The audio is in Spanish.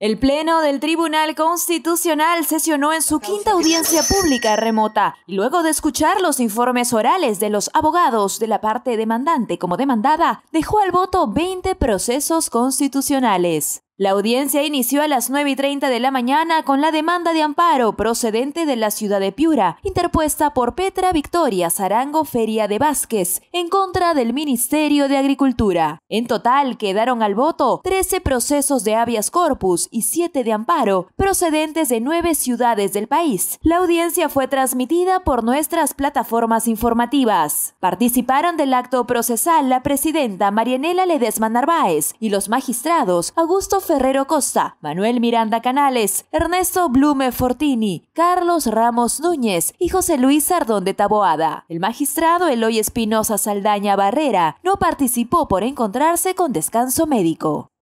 El Pleno del Tribunal Constitucional sesionó en su quinta audiencia pública remota y luego de escuchar los informes orales de los abogados de la parte demandante como demandada, dejó al voto 20 procesos constitucionales. La audiencia inició a las 9 y 30 de la mañana con la demanda de amparo procedente de la ciudad de Piura, interpuesta por Petra Victoria Zarango Feria de Vázquez, en contra del Ministerio de Agricultura. En total quedaron al voto 13 procesos de habeas corpus y 7 de amparo, procedentes de 9 ciudades del país. La audiencia fue transmitida por nuestras plataformas informativas. Participaron del acto procesal la presidenta Marianela Ledesma Narváez y los magistrados Augusto Ferrero Costa, Manuel Miranda Canales, Ernesto Blume Fortini, Carlos Ramos Núñez y José Luis Sardón de Taboada. El magistrado Eloy Espinosa Saldaña Barrera no participó por encontrarse con descanso médico.